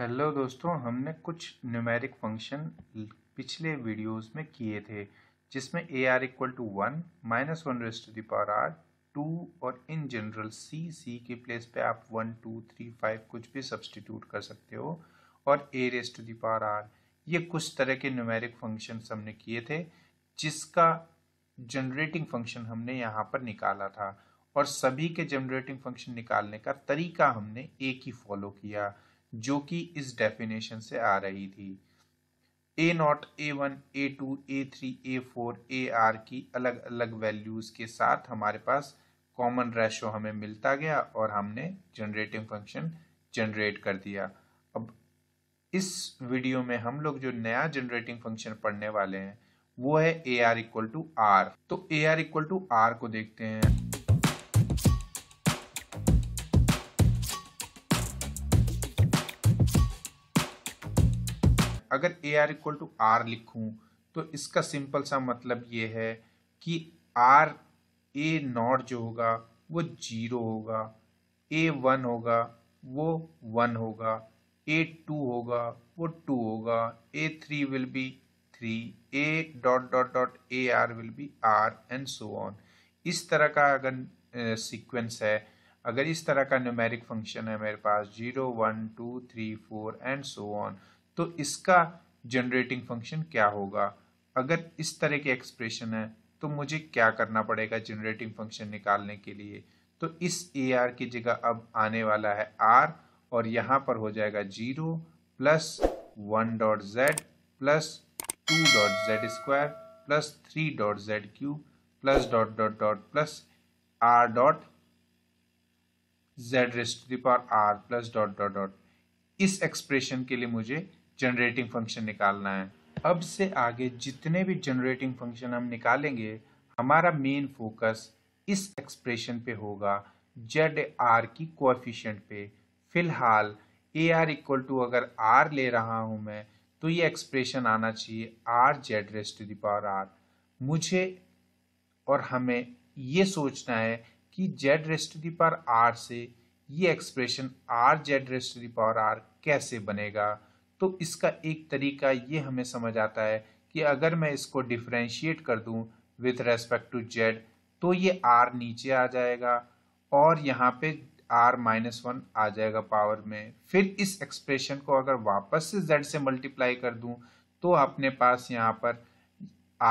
hello दोस्तों हमने कुछ न्यूमेरिक फंक्शन पिछले वीडियोस में किए थे जिसमें A are equal to one minus one raised to the power R two और इन जनरल सी सी के प्लेस पे आप वन टू थ्री फाइव कुछ भी सब्सटीट्यूट कर सकते हो और A raised to the power R ये कुछ तरह के न्यूमेरिक फंक्शन हमने किए थे जिसका जनरेटिंग फंक्शन हमने यहाँ पर निकाला था और सभी के जनरेटिंग फंक्शन निकालने का तरीका हमने एक ही फॉलो किया जो कि इस डेफिनेशन से आ रही थी A naught A one A two A three A four A R की अलग अलग वैल्यूज़ के साथ हमारे पास कॉमन रेशो हमें मिलता गया और हमने जनरेटिंग फंक्शन जनरेट कर दिया अब इस वीडियो में हम लोग जो नया जनरेटिंग फंक्शन पढ़ने वाले हैं वो है A are equal to R तो A are equal to R को देखते हैं अगर A R equal to R लिखूं तो इसका सिंपल सा मतलब ये है कि आर ए नॉट जो होगा वो जीरो होगा ए वन होगा वो वन होगा ए टू होगा वो टू होगा A three will be three A dot dot dot A R will be R and so on इस तरह का अगर सीक्वेंस uh, है अगर इस तरह का न्यूमेरिक फंक्शन है मेरे पास zero one two three four and so on तो इसका जनरेटिंग फंक्शन क्या होगा अगर इस तरह के एक्सप्रेशन है तो मुझे क्या करना पड़ेगा जनरेटिंग फंक्शन निकालने के लिए तो इस ए आर की जगह अब आने वाला है आर और यहाँ पर हो जाएगा zero plus one dot Z plus two dot Z square plus three dot Z cube plus dot dot dot plus R dot Z raised power R plus dot dot dot इस expression के लिए मुझे generating function निकालना है अब से आगे जितने भी जनरेटिंग फंक्शन हम निकालेंगे हमारा मेन फोकस इस एक्सप्रेशन पे होगा जेड आर की कोएफिशिएंट पे फिलहाल ए आर इक्वल टू अगर आर ले रहा हूँ मैं तो ये एक्सप्रेशन आना चाहिए r z raise to the power r मुझे और हमें ये सोचना है कि z raise to the power r से ये expression r z raise to the power r कैसे बनेगा तो इसका एक तरीका ये हमें समझ आता है कि अगर मैं इसको डिफ्रेंशिएट कर दूं विथ रेस्पेक्ट टू जेड तो ये आर नीचे आ जाएगा और यहाँ पे आर माइनस वन आ जाएगा पावर में फिर इस एक्सप्रेशन को अगर वापस से जेड से मल्टीप्लाई कर दूं तो अपने पास यहाँ पर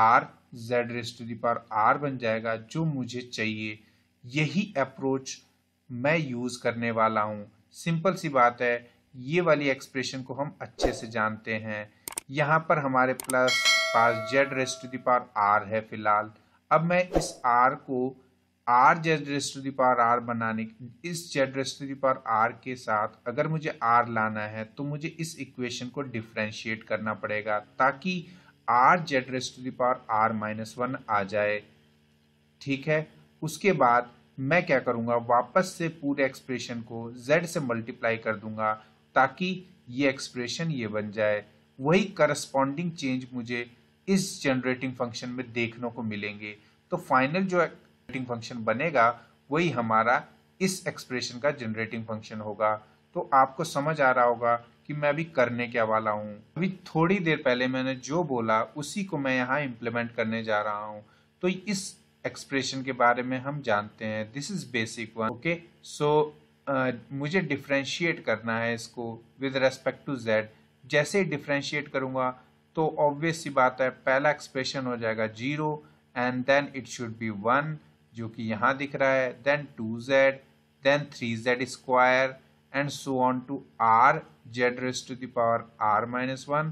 r z raise to power r बन जाएगा जो मुझे चाहिए यही अप्रोच मैं यूज़ करने वाला हूँ सिंपल सी बात है ये वाली एक्सप्रेशन को हम अच्छे से जानते हैं यहाँ पर हमारे प्लस पास z raise to the power r है फिलहाल अब मैं इस आर को r z raise to power r बनाने इस z raise to the power r के साथ अगर मुझे आर लाना है तो मुझे इस इक्वेशन को डिफ्रेंशिएट करना पड़ेगा ताकि r z raise to the power r minus one आ जाए ठीक है उसके बाद मैं क्या करूंगा वापस से पूरे एक्सप्रेशन को z से मल्टीप्लाई कर दूंगा ताकि ये एक्सप्रेशन ये बन जाए वही करस्पॉन्डिंग चेंज मुझे इस जनरेटिंग फंक्शन में देखने को मिलेंगे तो फाइनल जो जनरेटिंग फंक्शन बनेगा वही हमारा इस एक्सप्रेशन का जनरेटिंग फंक्शन होगा तो आपको समझ आ रहा होगा कि मैं अभी करने क्या वाला हूँ अभी थोड़ी देर पहले मैंने जो बोला उसी को मैं यहाँ इम्प्लीमेंट करने जा रहा हूँ तो इस एक्सप्रेशन के बारे में हम जानते हैं this is basic one okay so मुझे डिफ्रेंशिएट करना है इसको विद रेस्पेक्ट टू जेड जैसे ही डिफ्रेंशिएट करूँगा तो ऑब्वियस सी बात है पहला एक्सप्रेशन हो जाएगा zero and then it should be one जो कि यहाँ दिख रहा है then two z then three z square and so on to r z raise to the power r minus one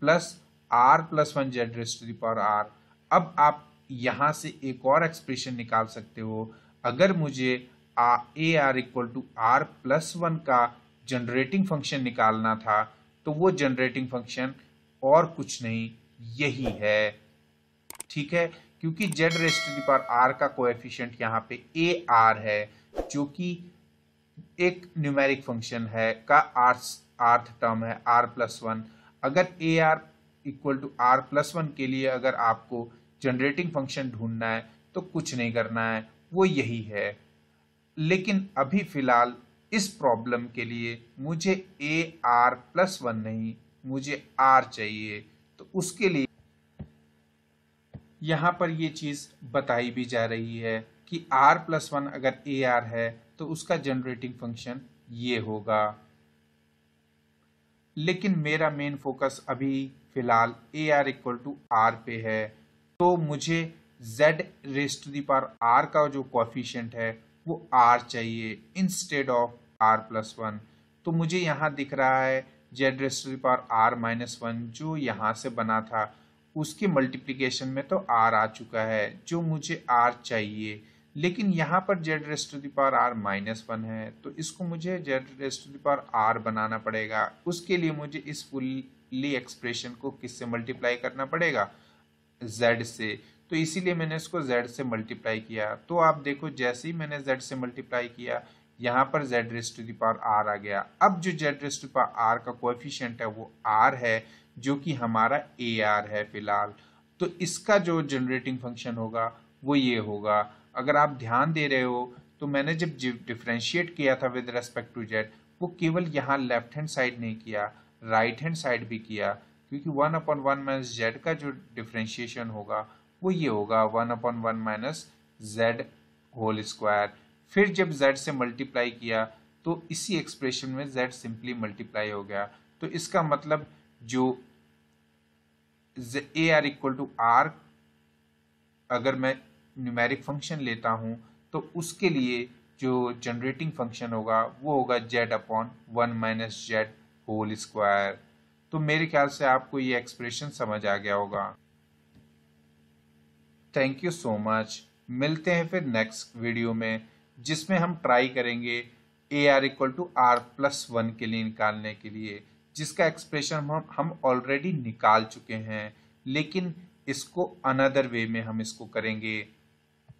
plus r plus one z raise to the power r अब आप यहाँ से एक और एक्सप्रेशन निकाल सकते हो अगर मुझे a are equal to r plus one का जनरेटिंग फंक्शन निकालना था तो वो जनरेटिंग फंक्शन और कुछ नहीं यही है ठीक है क्योंकि जेड रेस टू आर का कोएफिशिएंट यहाँ पे ए आर है जो कि एक न्यूमेरिक फंक्शन है का आर आर्थ टर्म है आर प्लस वन अगर A R equal to r plus one के लिए अगर आपको जनरेटिंग फंक्शन ढूंढना है तो कुछ नहीं करना है वो यही है लेकिन अभी फ़िलहाल इस प्रॉब्लम के लिए मुझे ए आर प्लस वन नहीं मुझे आर चाहिए तो उसके लिए यहाँ पर ये चीज़ बताई भी जा रही है कि आर प्लस वन अगर ए आर है तो उसका जनरेटिंग फंक्शन ये होगा लेकिन मेरा मेन फोकस अभी फिलहाल a are equal to r पे है तो मुझे z raise the power r का जो कॉफिशियंट है वो आर चाहिए instead of r plus one तो मुझे यहाँ दिख रहा है z raise to r minus one जो यहाँ से बना था उसके मल्टीप्लिकेशन में तो आर आ चुका है जो मुझे आर चाहिए लेकिन यहाँ पर z raise to the power r minus one है तो इसको मुझे z raise to the power r बनाना पड़ेगा उसके लिए मुझे इस फुल्ली एक्सप्रेशन को किससे मल्टीप्लाई करना पड़ेगा जेड से तो इसीलिए मैंने इसको z से मल्टीप्लाई किया तो आप देखो जैसे ही मैंने z से मल्टीप्लाई किया यहाँ पर z raise to the power r आ गया अब जो z raise to power r का कोएफिशिएंट है वो r है जो कि हमारा ए आर है फिलहाल तो इसका जो जनरेटिंग फंक्शन होगा वो ये होगा अगर आप ध्यान दे रहे हो तो मैंने जब डिफ्रेंशिएट किया था विद रेस्पेक्ट टू जेड वो केवल यहाँ लेफ्ट हैंड साइड नहीं किया राइट हैंड साइड भी किया क्योंकि one upon one minus z का जो डिफ्रेंशिएशन होगा वो ये होगा one upon one minus z whole square फिर जब जेड से मल्टीप्लाई किया तो इसी एक्सप्रेशन में जेड सिंपली मल्टीप्लाई हो गया तो इसका मतलब जो a are equal to r अगर मैं न्यूमेरिक फंक्शन लेता हूँ तो उसके लिए जो जनरेटिंग फंक्शन होगा वो होगा z upon one minus z whole square तो मेरे ख्याल से आपको ये एक्सप्रेशन समझ आ गया होगा थैंक यू सो मच मिलते हैं फिर नेक्स्ट वीडियो में जिसमें हम ट्राई करेंगे a are equal to r plus one के लिए निकालने के लिए जिसका एक्सप्रेशन हम हम ऑलरेडी निकाल चुके हैं लेकिन इसको अनदर वे में हम इसको करेंगे